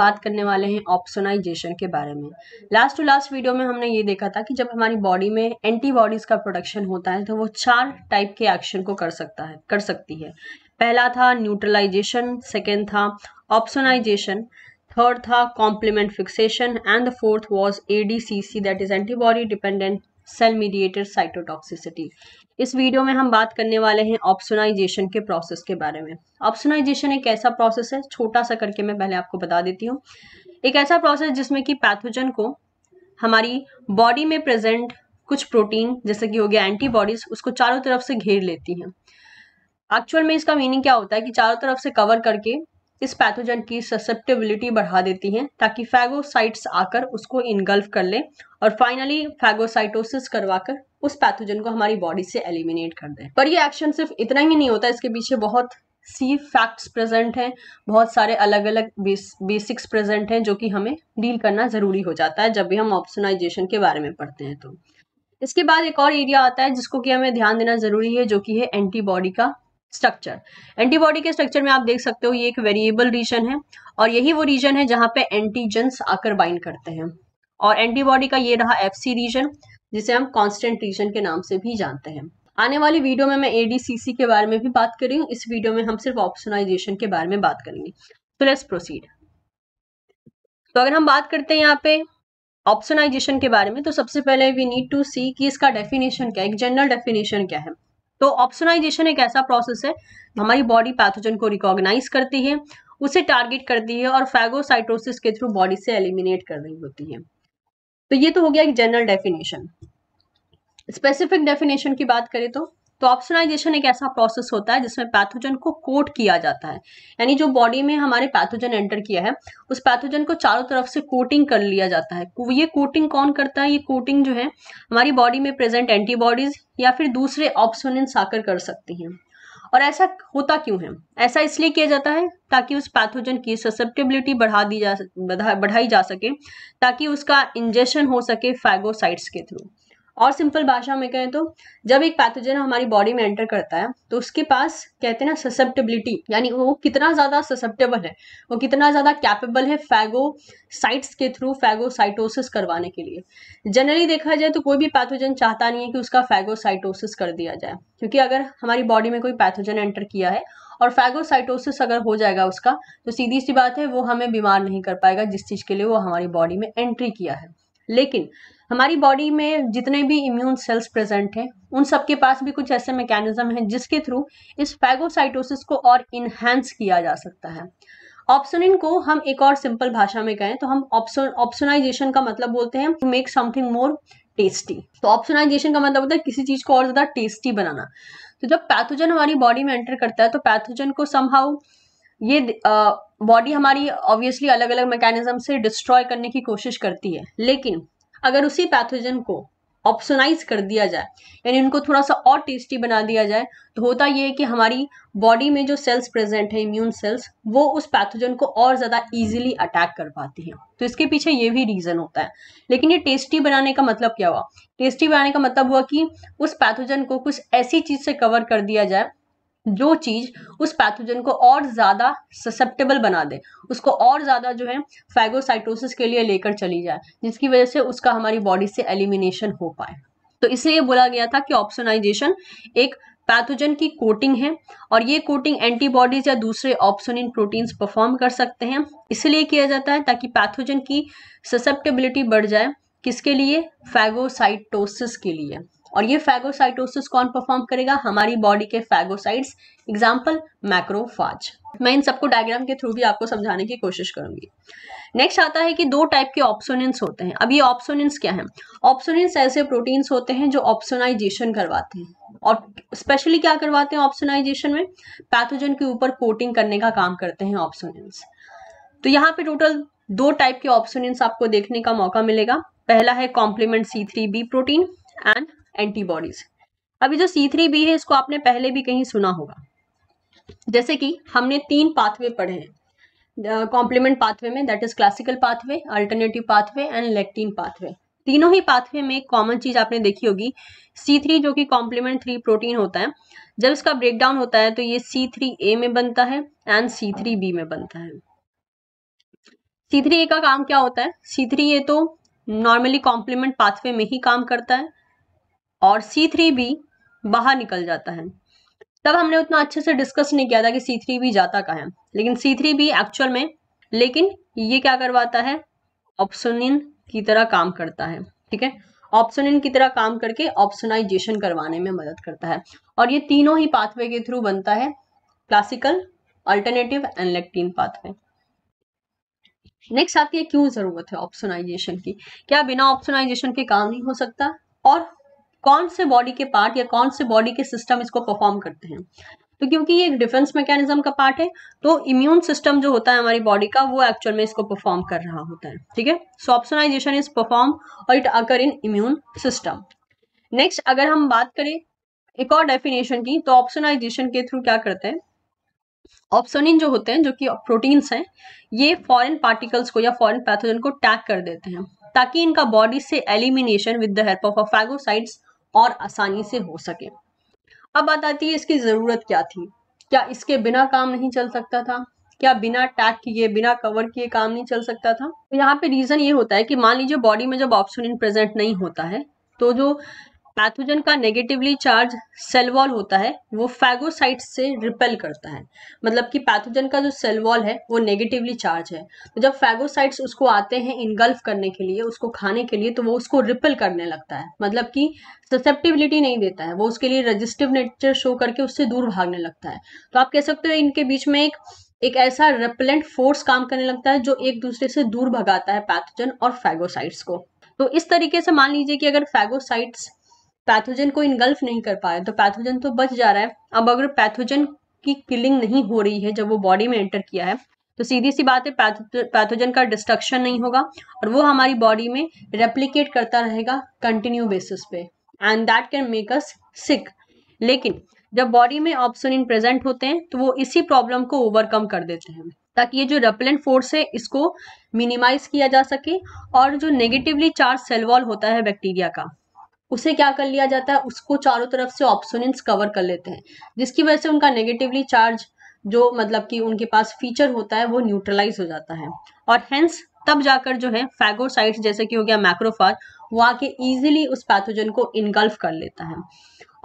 बात करने वाले हैं ऑप्सोनाइजेशन के बारे में लास्ट टू लास्ट वीडियो में हमने ये देखा था कि जब हमारी बॉडी में एंटीबॉडीज का प्रोडक्शन होता है तो वो चार टाइप के एक्शन को कर सकता है कर सकती है पहला था न्यूट्रलाइजेशन सेकेंड था ऑप्सोनाइजेशन थर्ड था complement fixation and the fourth was A D C C that is antibody dependent cell mediated cytotoxicity इस वीडियो में हम बात करने वाले हैं ऑप्शनाइजेशन के प्रोसेस के बारे में ऑप्शनाइजेशन एक ऐसा प्रोसेस है छोटा सा करके मैं पहले आपको बता देती हूँ एक ऐसा प्रोसेस जिसमें कि पैथोजन को हमारी बॉडी में प्रेजेंट कुछ प्रोटीन जैसे कि हो गया एंटीबॉडीज उसको चारों तरफ से घेर लेती हैं एक्चुअल में इसका मीनिंग क्या होता है कि चारों तरफ से कवर करके इस पैथोजन की ससेप्टेबिलिटी बढ़ा देती हैं ताकि फैगोसाइट्स आकर उसको इनगल्फ कर ले और फाइनली फैगोसाइटोसिस करवाकर उस पैथोजन को हमारी बॉडी से एलिमिनेट कर दें पर ये एक्शन सिर्फ इतना ही नहीं होता इसके पीछे बहुत सी फैक्ट्स प्रेजेंट हैं बहुत सारे अलग अलग बेस, बेसिक्स प्रेजेंट हैं जो कि हमें डील करना ज़रूरी हो जाता है जब भी हम ऑप्शनाइजेशन के बारे में पढ़ते हैं तो इसके बाद एक और एरिया आता है जिसको कि हमें ध्यान देना ज़रूरी है जो कि है एंटीबॉडी का स्ट्रक्चर एंटीबॉडी के स्ट्रक्चर में आप देख सकते हो ये एक वेरिएबल रीजन है और यही वो रीजन है जहाँ पे एंटीजन्स आकर बाइंड करते हैं और एंटीबॉडी का ये रहा एफ सी रीजन जिसे हम कॉन्स्टेंट रीजन के नाम से भी जानते हैं आने वाली वीडियो में मैं एडीसीसी के बारे में भी बात कर रही हूँ इस वीडियो में हम सिर्फ ऑप्शनाइजेशन के बारे में बात करेंगे तो लेट्स प्रोसीड तो अगर हम बात करते हैं यहाँ पे ऑप्शनाइजेशन के बारे में तो सबसे पहले वी नीड टू सी कि इसका डेफिनेशन क्या है एक जनरल डेफिनेशन क्या है तो ऑप्शनाइजेशन एक ऐसा प्रोसेस है हमारी बॉडी पैथोजन को रिकॉग्नाइज करती है उसे टारगेट करती है और फैगोसाइटोसिस के थ्रू बॉडी से एलिमिनेट कर रही होती है तो ये तो हो गया एक जनरल डेफिनेशन स्पेसिफिक डेफिनेशन की बात करें तो तो ऑप्शनाइजेशन एक ऐसा प्रोसेस होता है जिसमें पैथोजन को कोट किया जाता है यानी जो बॉडी में हमारे पैथोजन एंटर किया है उस पैथोजन को चारों तरफ से कोटिंग कर लिया जाता है ये कोटिंग कौन करता है ये कोटिंग जो है हमारी बॉडी में प्रेजेंट एंटीबॉडीज या फिर दूसरे ऑप्शन आकर कर सकती हैं और ऐसा होता क्यों है ऐसा इसलिए किया जाता है ताकि उस पैथोजन की ससेप्टेबिलिटी बढ़ा दी जा बढ़ाई जा सके ताकि उसका इंजेशन हो सके फैगोसाइट्स के थ्रू और सिंपल भाषा में कहें तो जब एक पैथोजन हमारी बॉडी में एंटर करता है तो उसके पास कहते हैं ना ससेप्टेबिलिटी यानी वो कितना ज़्यादा ससेप्टेबल है वो कितना ज़्यादा कैपेबल है फैगोसाइट्स के थ्रू फैगोसाइटोसिस करवाने के लिए जनरली देखा जाए तो कोई भी पैथोजन चाहता नहीं है कि उसका फैगोसाइटोसिस कर दिया जाए क्योंकि अगर हमारी बॉडी में कोई पैथोजन एंटर किया है और फैगोसाइटोसिस अगर हो जाएगा उसका तो सीधी सी बात है वो हमें बीमार नहीं कर पाएगा जिस चीज़ के लिए वो हमारी बॉडी में एंट्री किया है लेकिन हमारी बॉडी में जितने भी इम्यून सेल्स प्रेजेंट हैं उन सब के पास भी कुछ ऐसे मैकेनिज्म हैं जिसके थ्रू इस फैगोसाइटोसिस को और इन्हेंस किया जा सकता है ऑप्शनिन को हम एक और सिंपल भाषा में कहें तो हम ऑप्शन ऑप्शनाइजेशन का मतलब बोलते हैं to make something more tasty तो ऑप्शनाइजेशन का मतलब होता है किसी चीज को और ज्यादा टेस्टी बनाना तो जब पैथोजन हमारी बॉडी में एंटर करता है तो पैथोजन को समहाउ ये बॉडी हमारी ऑब्वियसली अलग अलग मैकेनिज्म से डिस्ट्रॉय करने की कोशिश करती है लेकिन अगर उसी पैथोजन को ऑप्शनाइज कर दिया जाए यानी उनको थोड़ा सा और टेस्टी बना दिया जाए तो होता यह है कि हमारी बॉडी में जो सेल्स प्रेजेंट है इम्यून सेल्स वो उस पैथोजन को और ज़्यादा इजीली अटैक कर पाती हैं तो इसके पीछे ये भी रीज़न होता है लेकिन ये टेस्टी बनाने का मतलब क्या हुआ टेस्टी बनाने का मतलब हुआ कि उस पैथोजन को कुछ ऐसी चीज़ से कवर कर दिया जाए जो चीज उस पैथोजन को और ज्यादा ससेप्टेबल बना दे उसको और ज्यादा जो है फैगोसाइटोसिस के लिए लेकर चली जाए जिसकी वजह से उसका हमारी बॉडी से एलिमिनेशन हो पाए तो इसलिए बोला गया था कि ऑप्शनाइजेशन एक पैथोजन की कोटिंग है और ये कोटिंग एंटीबॉडीज या दूसरे ऑप्सोनिन प्रोटीन्स परफॉर्म कर सकते हैं इसलिए किया जाता है ताकि पैथोजन की ससेप्टेबिलिटी बढ़ जाए किसके लिए फैगोसाइटोसिस के लिए और ये फैगोसाइटोसिस कौन परफॉर्म करेगा हमारी बॉडी के फैगोसाइट्स एग्जाम्पल मैक्रोफाज मैं इन सबको डायग्राम के थ्रू भी आपको समझाने की कोशिश करूंगी नेक्स्ट आता है कि दो टाइप के ऑप्सोनेंस होते हैं अब ये ऑप्सोनेंस क्या है ऑप्सोनेंस ऐसे प्रोटीन्स होते हैं जो ऑप्सोनाइजेशन करवाते हैं और स्पेशली क्या करवाते हैं ऑप्सोनाइजेशन में पैथोजन के ऊपर कोटिंग करने का काम करते हैं ऑप्सोनेंस तो यहाँ पे टोटल दो टाइप के ऑप्सोनेंस आपको देखने का मौका मिलेगा पहला है complement C three B protein and antibodies अभी जो सी थ्री बी है इसको आपने पहले भी कहीं सुना होगा जैसे कि हमने तीन पाथवे पढ़े हैं कॉम्प्लीमेंट पाथवे में that is classical pathway alternative pathway and lectin pathway तीनों ही पाथवे में कॉमन चीज आपने देखी होगी सी थ्री जो कि कॉम्प्लीमेंट थ्री प्रोटीन होता है जब इसका ब्रेकडाउन होता है तो ये सी थ्री ए में बनता है एंड सी थ्री बी में बनता है सी थ्री ए का काम क्या होता है सी थ्री ए तो नॉर्मली कॉम्प्लीमेंट पाथवे में ही काम करता है और सी थ्री भी बाहर निकल जाता है तब हमने उतना अच्छे से डिस्कस नहीं किया था कि सी थ्री भी जाता का है लेकिन सी थ्री भी एक्चुअल में लेकिन ये क्या करवाता है ऑप्शनिन की तरह काम करता है ठीक है ऑप्शनिन की तरह काम करके ऑप्शनाइजेशन करवाने में मदद करता है और ये तीनों ही पाथवे के थ्रू बनता है classical alternative and lectin pathway next आती है क्यों जरूरत है ऑप्शनाइजेशन की क्या बिना ऑप्शनाइजेशन के काम नहीं हो सकता और कौन से बॉडी के पार्ट या कौन से बॉडी के सिस्टम इसको परफॉर्म करते हैं तो क्योंकि ये एक डिफेंस मैकेनिज्म का पार्ट है तो इम्यून सिस्टम जो होता है हमारी बॉडी का वो एक्चुअल में इसको परफॉर्म कर रहा होता है ठीक है सो ऑप्शनाइजेशन इज परफॉर्म और it occur in immune system next अगर हम बात करें एक और डेफिनेशन की तो ऑप्शनाइजेशन के थ्रू क्या करते हैं ऑप्शनिन जो होते हैं जो कि प्रोटीन्स हैं ये फॉरेन पार्टिकल्स को या फॉरेन पैथोजन को टैग कर देते हैं ताकि इनका बॉडी से elimination with the help of a phagocytes और आसानी से हो सके अब बात आती है इसकी ज़रूरत क्या थी क्या इसके बिना काम नहीं चल सकता था क्या बिना टैग किए बिना कवर किए काम नहीं चल सकता था तो यहाँ पे रीज़न ये होता है कि मान लीजिए बॉडी में जब ऑप्शन इन प्रेजेंट नहीं होता है तो जो पैथोजन का नेगेटिवली चार्ज सेल वॉल होता है वो फैगोसाइट से रिपेल करता है मतलब कि पैथोजन का जो सेल वॉल है वो नेगेटिवली चार्ज है तो जब फैगोसाइट्स उसको आते हैं इनगल्फ करने के लिए उसको खाने के लिए तो वो उसको रिपेल करने लगता है मतलब कि ससेप्टिबिलिटी नहीं देता है वो उसके लिए रजिस्टिव नेचर शो करके उससे दूर भागने लगता है तो आप कह सकते हो इनके बीच में एक एक ऐसा रेपलेंट फोर्स काम करने लगता है जो एक दूसरे से दूर भगाता है पैथोजन और फैगोसाइट्स को तो इस तरीके से मान लीजिए कि अगर फैगोसाइट्स पैथोजन को इनगल्फ नहीं कर पाया तो पैथोजन तो बच जा रहा है अब अगर पैथोजन की किलिंग नहीं हो रही है जब वो बॉडी में एंटर किया है तो सीधी सी बात है पैथोजन का डिस्ट्रक्शन नहीं होगा और वो हमारी बॉडी में रेप्लीकेट करता रहेगा कंटिन्यू बेसिस पे and that can make us sick लेकिन जब बॉडी में ऑप्सोनिन प्रेजेंट होते हैं तो वो इसी प्रॉब्लम को ओवरकम कर देते हैं ताकि ये जो रेपलेंट फोर्स है इसको मिनिमाइज किया जा सके और जो नेगेटिवली चार्ज सेलवॉल होता है बैक्टीरिया का उसे क्या कर लिया जाता है उसको चारों तरफ से ऑप्सोनेंट्स कवर कर लेते हैं जिसकी वजह से उनका नेगेटिवली चार्ज जो मतलब कि उनके पास फीचर होता है वो न्यूट्रलाइज हो जाता है और हेंस तब जाकर जो है फैगोसाइट्स जैसे कि हो गया मैक्रोफाज वो आके इजिली उस पैथोजन को इनगल्फ कर लेता है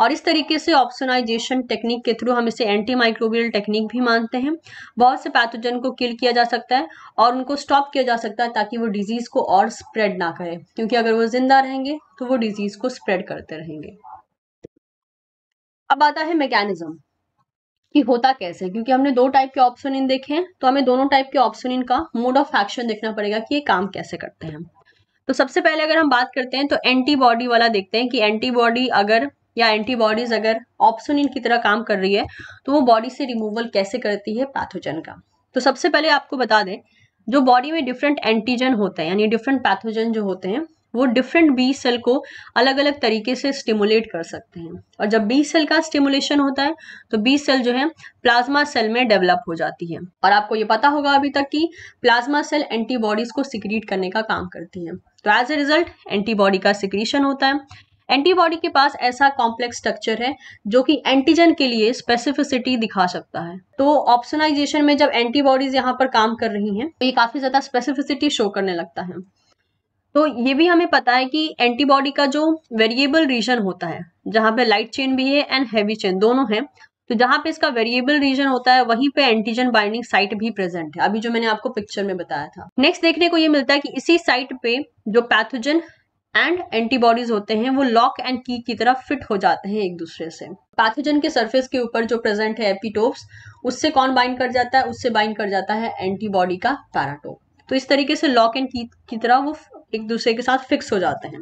और इस तरीके से ऑप्शनाइजेशन टेक्निक के थ्रू हम इसे एंटी माइक्रोबियल टेक्निक भी मानते हैं बहुत से पैथोजन को किल किया जा सकता है और उनको स्टॉप किया जा सकता है ताकि वो डिजीज़ को और स्प्रेड ना करें क्योंकि अगर वो जिंदा रहेंगे तो वो डिजीज़ को स्प्रेड करते रहेंगे अब आता है मैकेनिज्म कि होता कैसे क्योंकि हमने दो टाइप के ऑप्शन इन देखे हैं तो हमें दोनों टाइप के ऑप्शन इन का मोड ऑफ एक्शन देखना पड़ेगा कि ये काम कैसे करते हैं तो सबसे पहले अगर हम बात करते हैं तो एंटीबॉडी वाला देखते हैं कि एंटीबॉडी अगर या एंटीबॉडीज अगर ऑप्सोनिन की तरह काम कर रही है तो वो बॉडी से रिमूवल कैसे करती है पैथोजन का तो सबसे पहले आपको बता दें जो बॉडी में डिफरेंट एंटीजन होते हैं यानी डिफरेंट पैथोजन जो होते हैं वो डिफरेंट बी सेल को अलग अलग तरीके से स्टिमुलेट कर सकते हैं और जब बी सेल का स्टिमुलेशन होता है तो बी सेल जो है प्लाज्मा सेल में डेवलप हो जाती है और आपको ये पता होगा अभी तक कि प्लाज्मा सेल एंटीबॉडीज को सिक्रीट करने का काम करती है तो एज ए रिजल्ट एंटीबॉडी का सिक्रीशन होता है एंटीबॉडी के पास ऐसा कॉम्प्लेक्स स्ट्रक्चर है जो कि एंटीजन के लिए स्पेसिफिसिटी दिखा सकता है तो ऑप्शनाइजेशन में जब एंटीबॉडीज यहाँ पर काम कर रही हैं तो ये काफ़ी ज़्यादा स्पेसिफिसिटी शो करने लगता है तो ये भी हमें पता है कि एंटीबॉडी का जो वेरिएबल रीजन होता है जहाँ पे लाइट चेन भी है एंड हैवी चेन दोनों हैं तो जहाँ पे इसका वेरिएबल रीजन होता है वहीं पे एंटीजन बाइंडिंग साइट भी प्रेजेंट है अभी जो मैंने आपको पिक्चर में बताया था नेक्स्ट देखने को ये मिलता है कि इसी साइट पे जो पैथोजन एंड एंटीबॉडीज होते हैं वो लॉक एंड की की तरह फिट हो जाते हैं एक दूसरे से पैथोजन के सरफेस के ऊपर जो प्रेजेंट है एपिटोप्स उससे कौन बाइंड कर जाता है उससे बाइंड कर जाता है एंटीबॉडी का पैराटोप तो इस तरीके से लॉक एंड की की तरह वो एक दूसरे के साथ फिक्स हो जाते हैं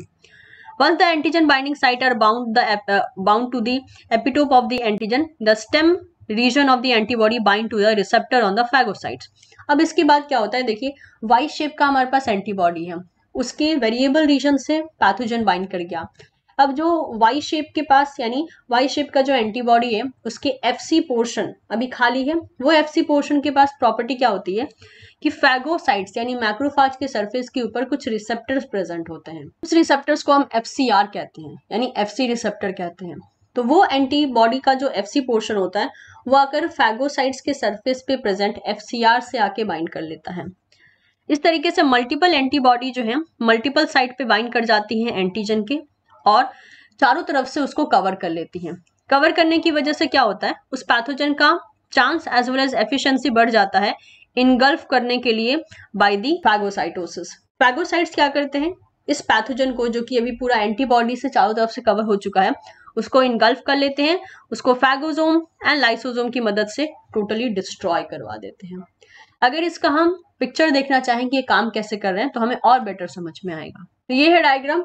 once the antigen binding site are bound the bound to the epitope of the antigen the stem region of the antibody bind to the receptor on the phagocytes अब इसके बाद क्या होता है देखिए वाई शेप का हमारे पास एंटीबॉडी है उसके वेरिएबल रीजन से पैथोजन बाइंड कर गया अब जो वाई शेप के पास यानी वाई शेप का जो एंटीबॉडी है उसके एफ सी पोर्शन अभी खाली है वो एफ सी पोर्शन के पास प्रॉपर्टी क्या होती है कि फैगोसाइट्स यानी मैक्रोफाज के सरफेस के ऊपर कुछ रिसेप्टर्स प्रेजेंट होते हैं उस रिसेप्टर्स को हम एफ सी आर कहते हैं यानी एफ सी रिसेप्टर कहते हैं तो वो एंटीबॉडी का जो एफ सी पोर्शन होता है वो आकर फैगोसाइट्स के सरफेस पे प्रेजेंट एफ सी आर से आके बाइंड कर लेता है इस तरीके से मल्टीपल एंटीबॉडी जो है मल्टीपल साइट पे बाइंड कर जाती है एंटीजन के और चारों तरफ से उसको कवर कर लेती है कवर करने की वजह से क्या होता है उस पैथोजन का chance as well as efficiency बढ़ जाता है इनगल्फ करने के लिए बाय दी फैगोसाइटोसिस फैगोसाइट्स क्या करते हैं इस पैथोजन को जो कि अभी पूरा एंटीबॉडी से चारों तरफ से कवर हो चुका है उसको इनगल्फ कर लेते हैं उसको फैगोजोम एंड लाइसोजोम की मदद से टोटली डिस्ट्रॉय करवा देते हैं अगर इसका हम पिक्चर देखना चाहेंगे ये काम कैसे कर रहे हैं तो हमें और बेटर समझ में आएगा तो ये है डायग्राम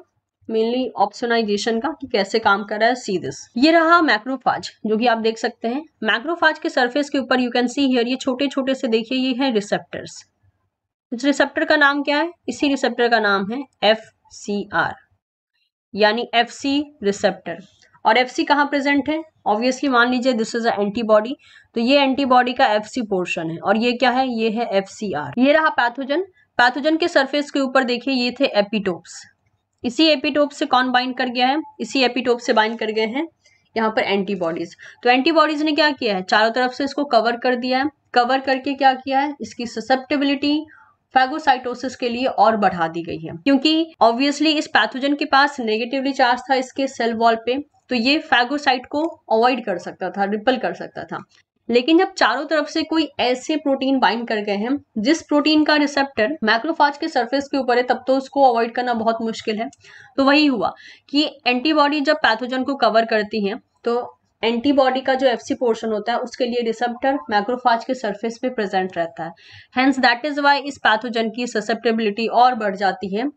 मेनली ऑप्शनाइजेशन का कि कैसे काम कर रहा है सी दिस ये रहा मैक्रोफाज जो कि आप देख सकते हैं मैक्रोफाज के सरफेस के ऊपर यू कैन सी हियर ये छोटे छोटे से देखिए ये है रिसेप्टर्स इस रिसेप्टर का नाम क्या है इसी रिसेप्टर का नाम है एफ सी आर यानी एफ सी रिसेप्टर और एफ सी कहाँ प्रेजेंट है ऑब्वियसली मान लीजिए दिस इज अ एंटीबॉडी तो ये एंटीबॉडी का एफ पोर्शन है और ये क्या है ये है एफ ये रहा पैथोजन पैथोजन के सरफेस के ऊपर देखिए ये थे एपिटोप्स इसी एपिटोप से कौन बाइंड कर गया है इसी एपिटोप से बाइंड कर गए हैं यहाँ पर एंटीबॉडीज तो एंटीबॉडीज ने क्या किया है चारों तरफ से इसको कवर कर दिया है कवर करके क्या किया है इसकी ससेप्टेबिलिटी फैगोसाइटोसिस के लिए और बढ़ा दी गई है क्योंकि ऑब्वियसली इस पैथोजन के पास नेगेटिवली चार्ज था इसके सेल वॉल पे तो ये फैगोसाइट को अवॉइड कर सकता था रिपल कर सकता था लेकिन जब चारों तरफ से कोई ऐसे प्रोटीन बाइंड कर गए हैं जिस प्रोटीन का रिसेप्टर मैक्रोफाज के सरफेस के ऊपर है तब तो उसको अवॉइड करना बहुत मुश्किल है तो वही हुआ कि एंटीबॉडी जब पैथोजन को कवर करती है तो एंटीबॉडी का जो एफ पोर्शन होता है उसके लिए रिसेप्टर मैक्रोफाज के सरफेस पे प्रेजेंट रहता है हेंस दैट इज वाई इस पैथोजन की ससेप्टेबिलिटी और बढ़ जाती है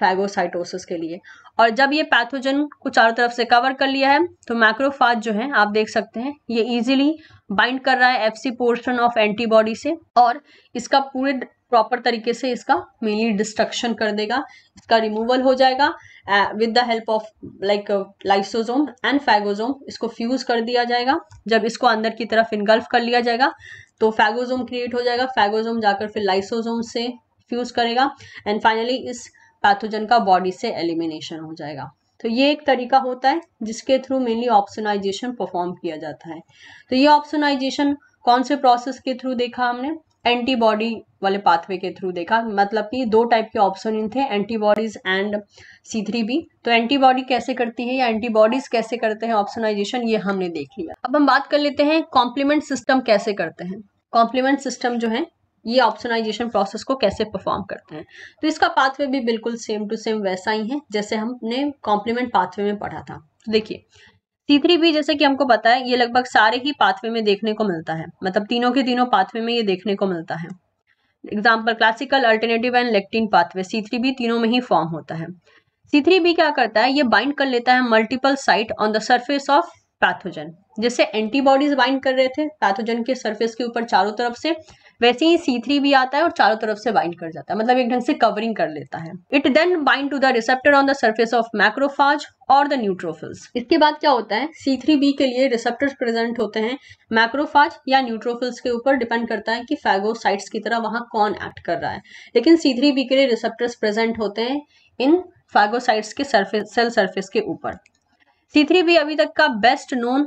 फैगोसाइटोसिस के लिए और जब ये पैथोजन को चारों तरफ से कवर कर लिया है तो मैक्रोफाज जो है आप देख सकते हैं ये इजीली बाइंड कर रहा है एफसी पोर्शन ऑफ एंटीबॉडी से और इसका पूरे प्रॉपर तरीके से इसका मेनली डिस्ट्रक्शन कर देगा इसका रिमूवल हो जाएगा with the help of like lysosome and phagosome इसको फ्यूज कर दिया जाएगा जब इसको अंदर की तरफ इनगल्फ कर लिया जाएगा तो फैगोजोम क्रिएट हो जाएगा फैगोजोम जाकर फिर लाइसोजोम से फ्यूज करेगा एंड फाइनली इस पैथोजन का बॉडी से एलिमिनेशन हो जाएगा तो ये एक तरीका होता है जिसके थ्रू मेनली ऑप्शनाइजेशन परफॉर्म किया जाता है तो ये ऑप्शनाइजेशन कौन से प्रोसेस के थ्रू देखा हमने एंटीबॉडी वाले पाथवे के थ्रू देखा मतलब कि दो टाइप के ऑप्शन इन थे antibodies and C three B तो एंटीबॉडी कैसे करती है या एंटीबॉडीज कैसे करते हैं ऑप्शनाइजेशन ये हमने देख लिया अब हम बात कर लेते हैं कॉम्प्लीमेंट सिस्टम कैसे करते हैं कॉम्प्लीमेंट सिस्टम जो है ये ऑप्शनाइजेशन प्रोसेस को कैसे परफॉर्म करते हैं तो इसका पाथवे भी बिल्कुल सेम टू सेम वैसा ही है जैसे हमने कॉम्प्लीमेंट पाथवे में पढ़ा था तो देखिए तीसरी भी जैसे कि हमको पता है ये लगभग सारे ही पाथवे में देखने को मिलता है मतलब तीनों के तीनों पाथवे में ये देखने को मिलता है example classical alternative and lectin pathway C B तीनों में ही फॉर्म होता है सी बी क्या करता है ये बाइंड कर लेता है multiple site on the surface of pathogen जैसे एंटीबॉडीज बाइंड कर रहे थे पैथोजन के सरफेस के ऊपर चारों तरफ से वैसे ही सी थ्री भी आता है और चारों तरफ से बाइंड कर जाता है मतलब एक ढंग से कवरिंग कर लेता है it then bind to the receptor on the surface of macrophage और द न्यूट्रोफिल्स इसके बाद क्या होता है सी थ्री बी के लिए रिसेप्टर प्रेजेंट होते हैं मैक्रोफाज या न्यूट्रोफिल्स के ऊपर डिपेंड करता है कि फैगोसाइट्स की तरह वहां कौन एक्ट कर रहा है लेकिन सी थ्री बी के लिए रिसेप्टर्स प्रेजेंट होते हैं इन फैगोसाइट्स के सर्फेस सेल सर्फेस के ऊपर सी थ्री बी अभी तक का बेस्ट नोन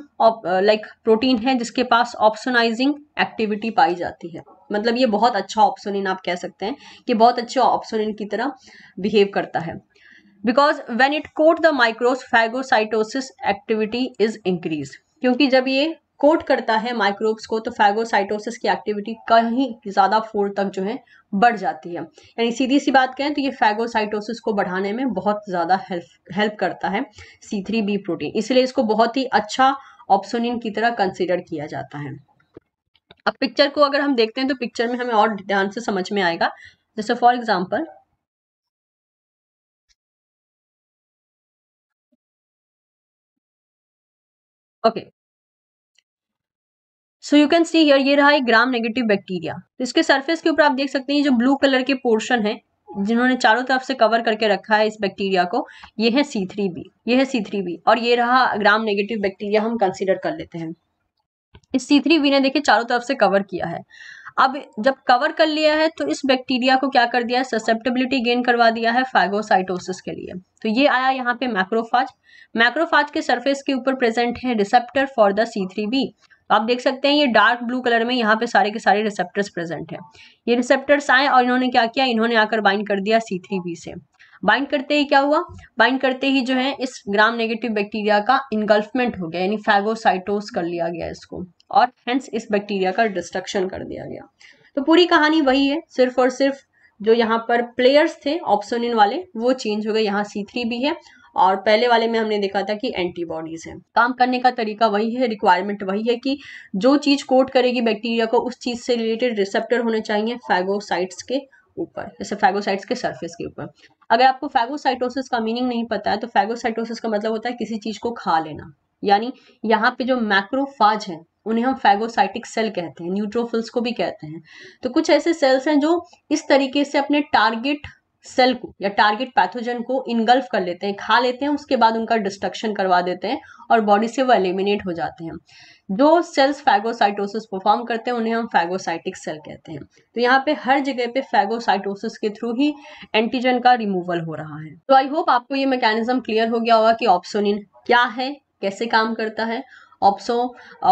लाइक प्रोटीन है जिसके पास ऑप्सोनाइजिंग एक्टिविटी पाई जाती है मतलब ये बहुत अच्छा ऑप्सोनिन आप कह सकते हैं कि बहुत अच्छे ऑप्सोनिन की तरह बिहेव करता है because when it coat the microbes phagocytosis activity is increase क्योंकि जब ये कोट करता है माइक्रोब्स को तो फैगोसाइटोसिस की एक्टिविटी कहीं ज़्यादा फोर तक जो है बढ़ जाती है यानी सीधी सी बात कहें तो ये फैगोसाइटोसिस को बढ़ाने में बहुत ज़्यादा हेल्प हेल्प करता है सी थ्री बी प्रोटीन इसलिए इसको बहुत ही अच्छा ऑप्सोनिन की तरह कंसिडर किया जाता है अब पिक्चर को अगर हम देखते हैं तो पिक्चर में हमें और ध्यान से समझ में आएगा जैसे for example okay so you can see here ये रहा एक ग्राम नेगेटिव बैक्टीरिया तो इसके सरफेस के ऊपर आप देख सकते हैं जो ब्लू कलर के पोर्शन है जिन्होंने चारों तरफ से कवर करके रखा है इस बैक्टीरिया को ये है सी थ्री बी ये है सी थ्री बी और ये रहा ग्राम नेगेटिव बैक्टीरिया हम कंसिडर कर लेते हैं इस सी थ्री वी ने देखिए चारों तरफ से कवर किया है अब जब कवर कर लिया है तो इस बैक्टीरिया को क्या कर दिया है ससेप्टेबिलिटी गेन करवा दिया है फैगोसाइटोसिस के लिए तो ये आया यहाँ पे मैक्रोफाज मैक्रोफाज के सरफेस के ऊपर प्रेजेंट है receptor for the C three B आप देख सकते हैं ये डार्क ब्लू कलर में यहाँ पे सारे के सारे रिसेप्टर्स प्रेजेंट हैं ये रिसेप्टर्स आए और इन्होंने क्या किया इन्होंने आकर बाइंड कर दिया सी थ्री बी से बाइंड करते ही क्या हुआ बाइंड करते ही जो है इस ग्राम नेगेटिव बैक्टीरिया का इनगल्फमेंट हो गया यानी फैगोसाइटोस कर लिया गया इसको और हेंस इस बैक्टीरिया का डिस्ट्रक्शन कर दिया गया तो पूरी कहानी वही है सिर्फ और सिर्फ जो यहाँ पर प्लेयर्स थे ऑप्सोनिन वाले वो चेंज हो गए यहाँ सी थ्री भी है और पहले वाले में हमने देखा था कि एंटीबॉडीज है काम करने का तरीका वही है रिक्वायरमेंट वही है कि जो चीज कोट करेगी बैक्टीरिया को उस चीज से रिलेटेड रिसेप्टर होने चाहिए फैगोसाइट्स के ऊपर जैसे फैगोसाइट्स के सरफेस के ऊपर अगर आपको फैगोसाइटोसिस का मीनिंग नहीं पता है तो फैगोसाइटोसिस का मतलब होता है किसी चीज को खा लेना यानी यहाँ पे जो मैक्रोफाज है उन्हें हम फैगोसाइटिक सेल कहते हैं न्यूट्रोफिल्स को भी कहते हैं तो कुछ ऐसे सेल्स हैं जो इस तरीके से अपने टारगेट सेल को या टारगेट पैथोजन को इनगल्फ कर लेते हैं खा लेते हैं उसके बाद उनका डिस्ट्रक्शन करवा देते हैं और बॉडी से वो एलिमिनेट हो जाते हैं जो सेल्स फैगोसाइटोसिस परफॉर्म करते हैं उन्हें हम फैगोसाइटिक सेल कहते हैं तो यहाँ पे हर जगह पे फैगोसाइटोसिस के थ्रू ही एंटीजन का रिमूवल हो रहा है तो आई होप आपको ये मैकेनिज्म क्लियर हो गया होगा कि ऑप्सोनिन क्या है कैसे काम करता है ऑप्सो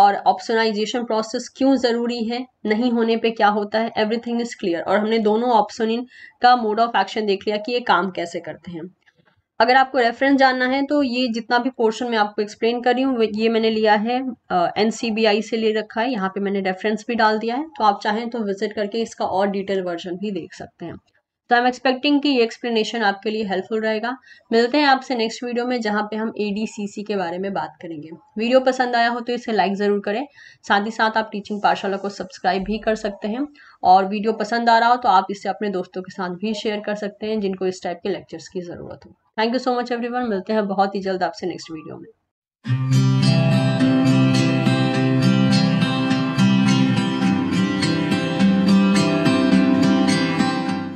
और ऑप्सोनाइजेशन प्रोसेस क्यों ज़रूरी है नहीं होने पे क्या होता है एवरीथिंग इज़ क्लियर और हमने दोनों ऑप्सोनिन का मोड ऑफ एक्शन देख लिया कि ये काम कैसे करते हैं अगर आपको रेफरेंस जानना है तो ये जितना भी पोर्शन मैं आपको एक्सप्लेन कर रही हूँ ये मैंने लिया है एन से ले रखा है यहाँ पे मैंने रेफरेंस भी डाल दिया है तो आप चाहें तो विजिट करके इसका और डिटेल वर्जन भी देख सकते हैं तो आई एम एक्सपेक्टिंग कि ये एक्सप्लेनेशन आपके लिए हेल्पफुल रहेगा मिलते हैं आपसे नेक्स्ट वीडियो में जहाँ पे हम ए के बारे में बात करेंगे वीडियो पसंद आया हो तो इसे लाइक ज़रूर करें साथ ही साथ आप टीचिंग पाठशाला को सब्सक्राइब भी कर सकते हैं और वीडियो पसंद आ रहा हो तो आप इसे अपने दोस्तों के साथ भी शेयर कर सकते हैं जिनको इस टाइप के लेक्चर्स की ज़रूरत हो thank you so much everyone मिलते हैं बहुत ही जल्द आपसे नेक्स्ट वीडियो में